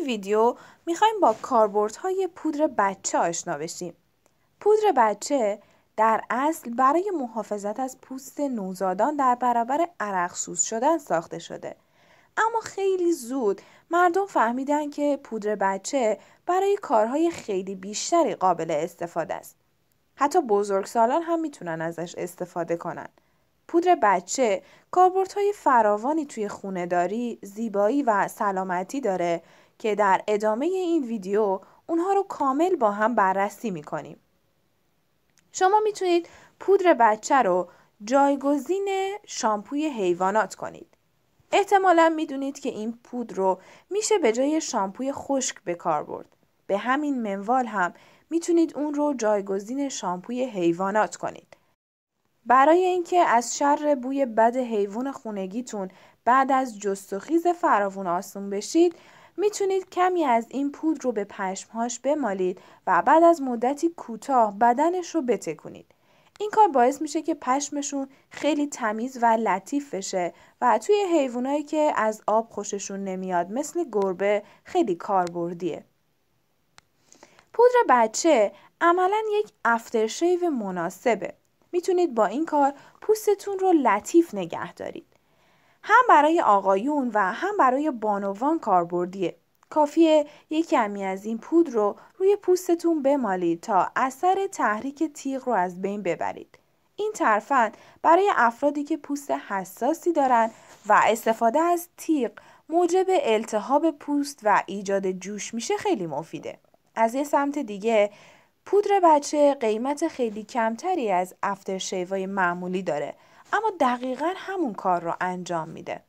این ویدیو میخوایم با کاربردهای پودر بچه آشنا بشیم. پودر بچه در اصل برای محافظت از پوست نوزادان در برابر عرقسوز شدن ساخته شده. اما خیلی زود مردم فهمیدن که پودر بچه برای کارهای خیلی بیشتری قابل استفاده است. حتی بزرگسالان هم میتونن ازش استفاده کنن. پودر بچه کاربردهای فراوانی توی داری، زیبایی و سلامتی داره که در ادامه این ویدیو اونها رو کامل با هم بررسی میکنیم. شما میتونید پودر بچه رو جایگزین شامپوی حیوانات کنید. احتمالا میدونید که این پودر رو میشه به جای شامپوی خشک به کار برد. به همین منوال هم میتونید اون رو جایگزین شامپوی حیوانات کنید. برای اینکه از شر بوی بد حیوان خونگیتون بعد از جستخیز فراوون آسون بشید، میتونید کمی از این پودر رو به پشمهاش بمالید و بعد از مدتی کوتاه بدنش رو بتکونید. این کار باعث میشه که پشمشون خیلی تمیز و لطیف بشه و توی حیوانایی که از آب خوششون نمیاد مثل گربه خیلی کاربردیه. پودر بچه عملا یک افترشیو مناسبه. میتونید با این کار پوستتون رو لطیف نگه دارید. هم برای آقایون و هم برای بانوان کاربردیه. کافیه یک کمی از این پودر رو روی پوستتون بمالید تا اثر تحریک تیغ رو از بین ببرید. این ترفند برای افرادی که پوست حساسی دارن و استفاده از تیغ موجب التهاب پوست و ایجاد جوش میشه خیلی مفیده. از یه سمت دیگه پودر بچه قیمت خیلی کمتری از افترشیوهای معمولی داره اما دقیقا همون کار رو انجام میده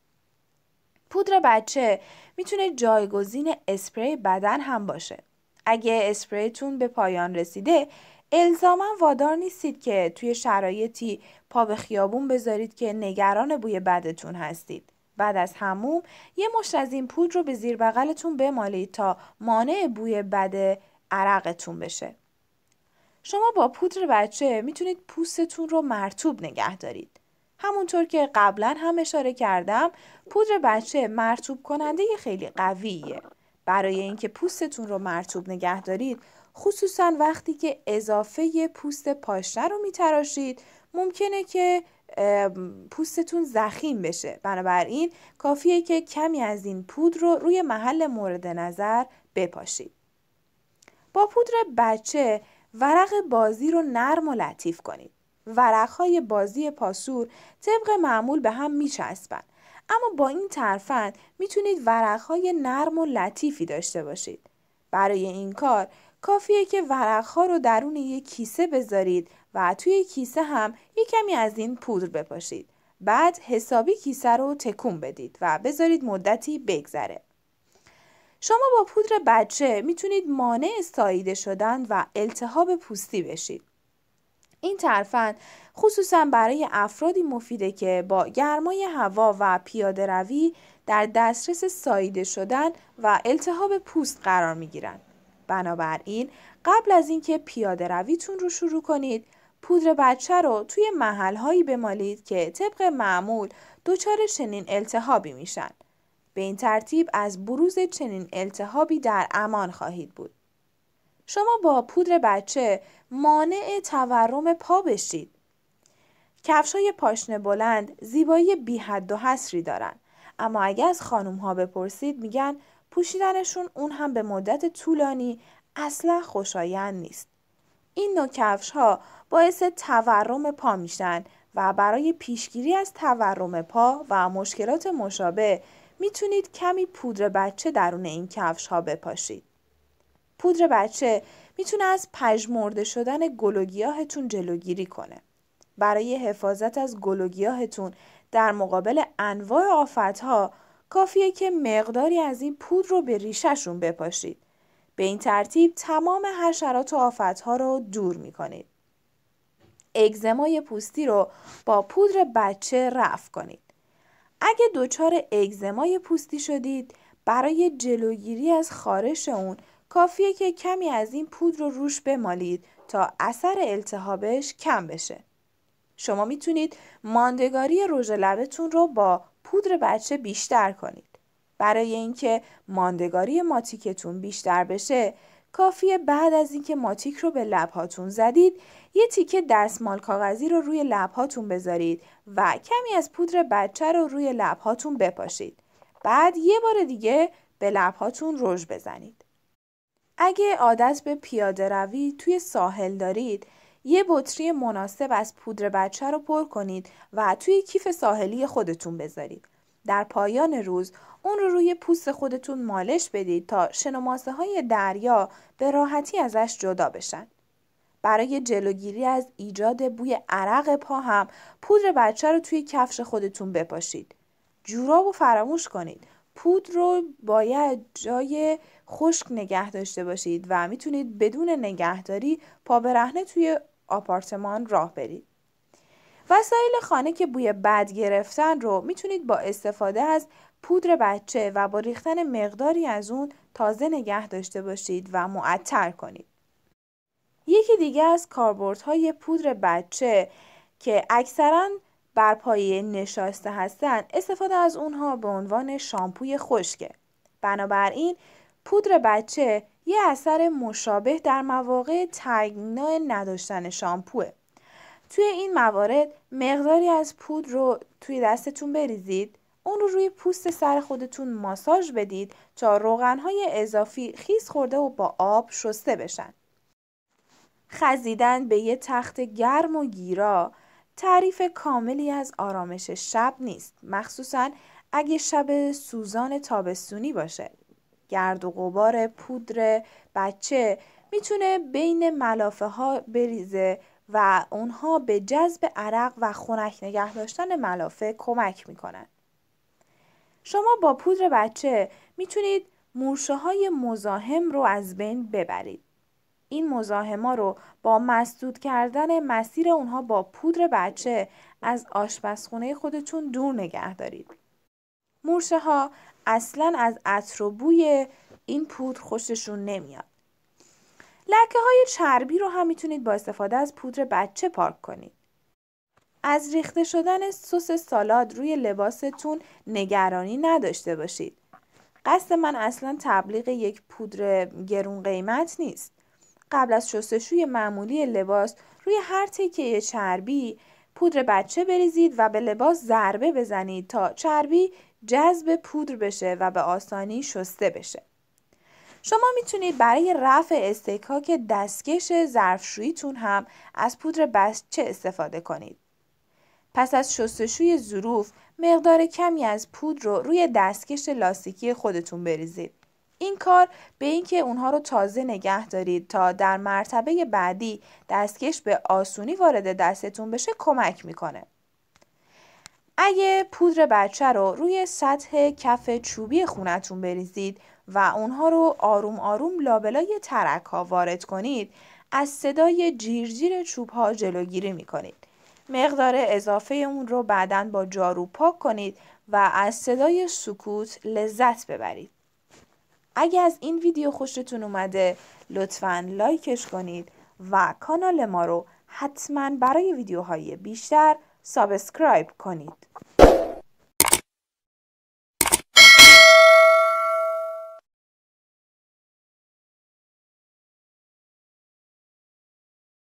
پودر بچه میتونه جایگزین اسپری بدن هم باشه اگه اسپریتون به پایان رسیده الزاما وادار نیستید که توی شرایطی پا به خیابون بذارید که نگران بوی بدتون هستید بعد از هموم یه مشت از این پودر رو به زیر بغلتون بمالید تا مانع بوی بد عرقتون بشه شما با پودر بچه میتونید پوستتون رو مرتوب نگه دارید همونطور که قبلا هم اشاره کردم پودر بچه مرتوب کننده خیلی قویه برای اینکه پوستتون رو مرتوب نگه دارید خصوصا وقتی که اضافه پوست پاشنه رو میتراشید ممکنه که پوستتون زخیم بشه بنابراین کافیه که کمی از این پودر رو روی محل مورد نظر بپاشید با پودر بچه ورق بازی رو نرم و لطیف کنید ورقهای بازی پاسور طبق معمول به هم میچسبند اما با این ترفند میتونید ورقهای نرم و لطیفی داشته باشید برای این کار کافیه که ورقها رو درون یک کیسه بذارید و توی کیسه هم یک کمی از این پودر بپاشید بعد حسابی کیسه رو تکون بدید و بذارید مدتی بگذره شما با پودر بچه میتونید مانع ساییده شدن و التهاب پوستی بشید این ترفند خصوصا برای افرادی مفیده که با گرمای هوا و پیاده روی در دسترس ساییده شدن و التهاب پوست قرار می گیرند. بنابراین قبل از اینکه پیاده رویتون رو شروع کنید پودر بچه رو توی محلهایی بمالید که طبق معمول دچار چنین التهابی میشن. به این ترتیب از بروز چنین التهابی در امان خواهید بود. شما با پودر بچه مانع تورم پا بشید. های پاشنه بلند زیبایی بی و حصری دارن اما اگه از خانوم ها بپرسید میگن پوشیدنشون اون هم به مدت طولانی اصلا خوشایند نیست. این نوع کفش ها باعث تورم پا میشن و برای پیشگیری از تورم پا و مشکلات مشابه میتونید کمی پودر بچه درون این کفش ها بپاشید. پودر بچه میتونه از پژمرده شدن گل جلوگیری کنه برای حفاظت از گل در مقابل انواع آفتها کافیه که مقداری از این پودر رو به ریشهشون بپاشید به این ترتیب تمام حشرات و آفتها رو دور میکنید اگزمای پوستی رو با پودر بچه رفع کنید اگه دچار اگزمای پوستی شدید برای جلوگیری از خارش اون کافیه که کمی از این پودر رو روش بمالید تا اثر التهابش کم بشه. شما میتونید ماندگاری رژ لبتون رو با پودر بچه بیشتر کنید. برای اینکه ماندگاری ماتیکتون بیشتر بشه، کافیه بعد از اینکه ماتیک رو به لبهاتون زدید، یه تیکه دستمال کاغذی رو روی لبهاتون بذارید و کمی از پودر بچه رو روی لبهاتون بپاشید. بعد یه بار دیگه به لبهاتون رژ بزنید. اگه عادت به پیاده روی توی ساحل دارید یه بطری مناسب از پودر بچه رو پر کنید و توی کیف ساحلی خودتون بذارید. در پایان روز اون رو روی پوست خودتون مالش بدید تا شنوماسه های دریا به راحتی ازش جدا بشن. برای جلوگیری از ایجاد بوی عرق پا هم پودر بچه رو توی کفش خودتون بپاشید. جوراب رو فراموش کنید. پودر رو باید جای خشک نگه داشته باشید و میتونید بدون نگهداری پا برهنه توی آپارتمان راه برید. وسایل خانه که بوی بد گرفتن رو میتونید با استفاده از پودر بچه و با ریختن مقداری از اون تازه نگه داشته باشید و معطر کنید. یکی دیگه از کاربردهای پودر بچه که اکثرا بر پایه نشاسته هستن استفاده از اونها به عنوان شامپوی خشکه. بنابراین پودر بچه یه اثر مشابه در مواقع تنگنا نداشتن شامپوه. توی این موارد مقداری از پودر رو توی دستتون بریزید اون رو روی پوست سر خودتون ماساژ بدید تا روغنهای اضافی خیس خورده و با آب شسته بشن. خزیدن به یه تخت گرم و گیرا تعریف کاملی از آرامش شب نیست مخصوصا اگه شب سوزان تابستونی باشه. گرد و غبار پودر بچه میتونه بین ملافه ها بریزه و اونها به جذب عرق و خنک نگه داشتن ملافه کمک میکنن. شما با پودر بچه میتونید مورشه های مزاحم رو از بین ببرید. این مزاحما رو با مسدود کردن مسیر اونها با پودر بچه از آشپزخونه خودتون دور نگه دارید. مورچه ها اصلا از عطر و بوی این پودر خوششون نمیاد لکه های چربی رو هم میتونید با استفاده از پودر بچه پاک کنید از ریخته شدن سس سالاد روی لباستون نگرانی نداشته باشید قصد من اصلا تبلیغ یک پودر گرون قیمت نیست قبل از شستشوی معمولی لباس روی هر تکه چربی پودر بچه بریزید و به لباس ضربه بزنید تا چربی جذب پودر بشه و به آسانی شسته بشه شما میتونید برای رفع استکاک دستکش ظرفشوییتون هم از پودر بسچه استفاده کنید پس از شستشوی ظروف مقدار کمی از پودر رو روی دستکش لاستیکی خودتون بریزید این کار به اینکه اونها رو تازه نگه دارید تا در مرتبه بعدی دستکش به آسونی وارد دستتون بشه کمک میکنه اگه پودر بچه رو روی سطح کف چوبی خونتون بریزید و اونها رو آروم آروم لابلای ترک ها وارد کنید از صدای جیرجیر چوب ها جلوگیری می کنید. مقدار اضافه اون رو بعدا با جارو پاک کنید و از صدای سکوت لذت ببرید. اگه از این ویدیو خوشتون اومده لطفا لایکش کنید و کانال ما رو حتما برای ویدیوهای بیشتر سابسکرایب کنید